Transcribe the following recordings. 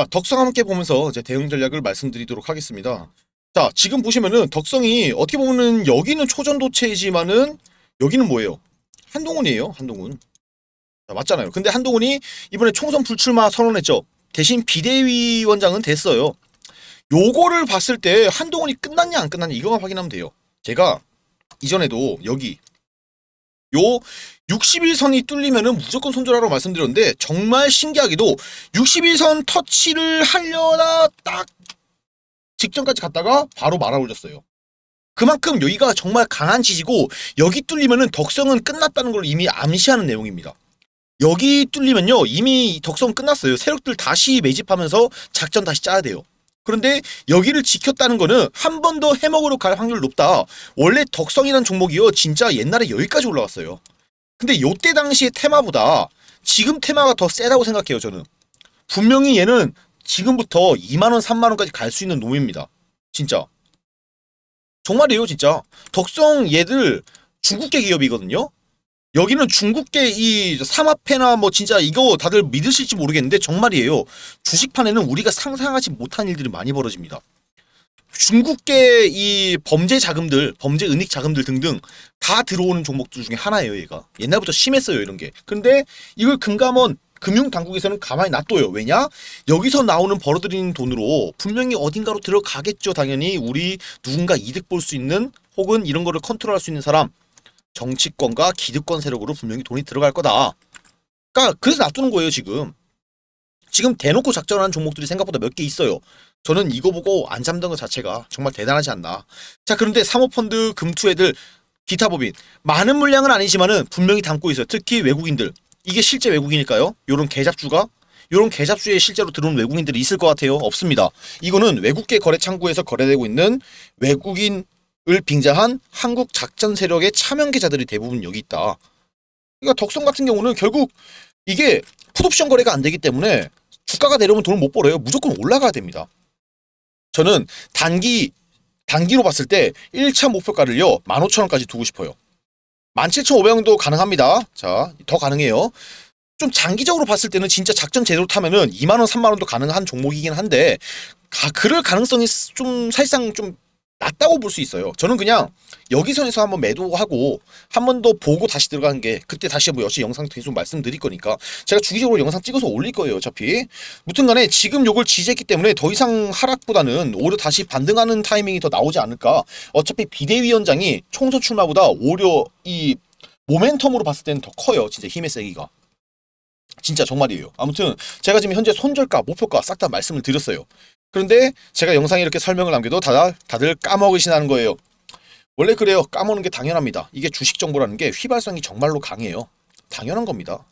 자, 덕성 함께 보면서 제 대응 전략을 말씀드리도록 하겠습니다. 자, 지금 보시면은 덕성이 어떻게 보면은 여기는 초전도체이지만은 여기는 뭐예요? 한동훈이에요, 한동훈. 자, 맞잖아요. 근데 한동훈이 이번에 총선 불출마 선언했죠. 대신 비대위원장은 됐어요. 요거를 봤을 때 한동훈이 끝났냐 안 끝났냐 이거만 확인하면 돼요. 제가 이전에도 여기 요 61선이 뚫리면은 무조건 손절하라고 말씀드렸는데 정말 신기하기도 61선 터치를 하려다 딱 직전까지 갔다가 바로 말아올렸어요. 그만큼 여기가 정말 강한 지지고 여기 뚫리면은 덕성은 끝났다는 걸 이미 암시하는 내용입니다. 여기 뚫리면요 이미 덕성 끝났어요. 세력들 다시 매집하면서 작전 다시 짜야 돼요. 그런데 여기를 지켰다는 거는 한 번 더 해먹으러 갈 확률 높다. 원래 덕성이란 종목이요. 진짜 옛날에 여기까지 올라왔어요. 근데 요때 당시의 테마보다 지금 테마가 더 세다고 생각해요. 저는. 분명히 얘는 지금부터 2만원, 3만원까지 갈 수 있는 놈입니다. 진짜. 정말이에요. 진짜. 덕성 얘들 중국계 기업이거든요. 여기는 중국계 이 삼합회나 뭐 진짜 이거 다들 믿으실지 모르겠는데 정말이에요. 주식판에는 우리가 상상하지 못한 일들이 많이 벌어집니다. 중국계 이 범죄 자금들, 범죄 은닉 자금들 등등 다 들어오는 종목들 중에 하나예요, 얘가. 옛날부터 심했어요, 이런 게. 근데 이걸 금감원 금융당국에서는 가만히 놔둬요. 왜냐? 여기서 나오는 벌어들이는 돈으로 분명히 어딘가로 들어가겠죠. 당연히 우리 누군가 이득 볼 수 있는 혹은 이런 거를 컨트롤할 수 있는 사람 정치권과 기득권 세력으로 분명히 돈이 들어갈 거다. 그러니까 그래서 놔두는 거예요 지금. 지금 대놓고 작전하는 종목들이 생각보다 몇 개 있어요. 저는 이거 보고 안 잠든 것 자체가 정말 대단하지 않나. 자 그런데 사모펀드 금투애들 기타 법인 많은 물량은 아니지만은 분명히 담고 있어요. 특히 외국인들 이게 실제 외국인일까요 요런 개잡주가 요런 개잡주에 실제로 들어온 외국인들이 있을 것 같아요. 없습니다. 이거는 외국계 거래 창구에서 거래되고 있는 외국인 을 빙자한 한국 작전 세력의 참여계자들이 대부분 여기 있다. 그러니까 덕성 같은 경우는 결국 이게 풋옵션 거래가 안 되기 때문에 주가가 내려오면 돈을 못 벌어요. 무조건 올라가야 됩니다. 저는 단기 단기로 봤을 때 1차 목표가를요. 15,000원까지 두고 싶어요. 17,500원도 가능합니다. 자, 더 가능해요. 좀 장기적으로 봤을 때는 진짜 작전 제대로 타면은 2만원, 3만원도 가능한 종목이긴 한데 가, 그럴 가능성이 좀 사실상 좀 낮다고 볼 수 있어요. 저는 그냥 여기선에서 한번 매도하고 한 번 더 보고 다시 들어가는게 그때 다시 뭐 역시 영상 계속 말씀드릴 거니까 제가 주기적으로 영상 찍어서 올릴 거예요. 어차피 무튼간에 지금 요걸 지지했기 때문에 더 이상 하락보다는 오히려 다시 반등하는 타이밍이 더 나오지 않을까. 어차피 비대위원장이 총선 출마보다 오히려 이 모멘텀으로 봤을 때는 더 커요. 진짜 힘의 세기가. 진짜 정말이에요. 아무튼 제가 지금 현재 손절가, 목표가 싹 다 말씀을 드렸어요. 그런데 제가 영상에 이렇게 설명을 남겨도 다들, 다들 까먹으시는 거예요. 원래 그래요. 까먹는 게 당연합니다. 이게 주식 정보라는 게 휘발성이 정말로 강해요. 당연한 겁니다.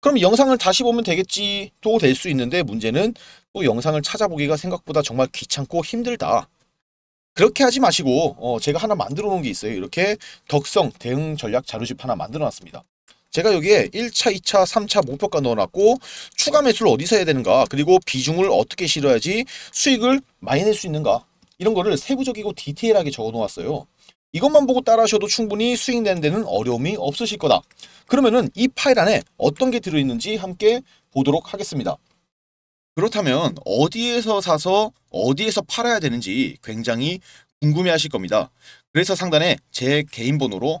그럼 영상을 다시 보면 되겠지 또 될 수 있는데 문제는 또 영상을 찾아보기가 생각보다 정말 귀찮고 힘들다. 그렇게 하지 마시고 어, 제가 하나 만들어 놓은 게 있어요. 이렇게 덕성 대응 전략 자료집 하나 만들어 놨습니다. 제가 여기에 1차, 2차, 3차 목표가 넣어놨고 추가 매수를 어디서 해야 되는가 그리고 비중을 어떻게 실어야지 수익을 많이 낼 수 있는가 이런 거를 세부적이고 디테일하게 적어놓았어요. 이것만 보고 따라하셔도 충분히 수익 내는 데는 어려움이 없으실 거다. 그러면은 이 파일 안에 어떤 게 들어있는지 함께 보도록 하겠습니다. 그렇다면 어디에서 사서 어디에서 팔아야 되는지 굉장히 궁금해 하실 겁니다. 그래서 상단에 제 개인 번호로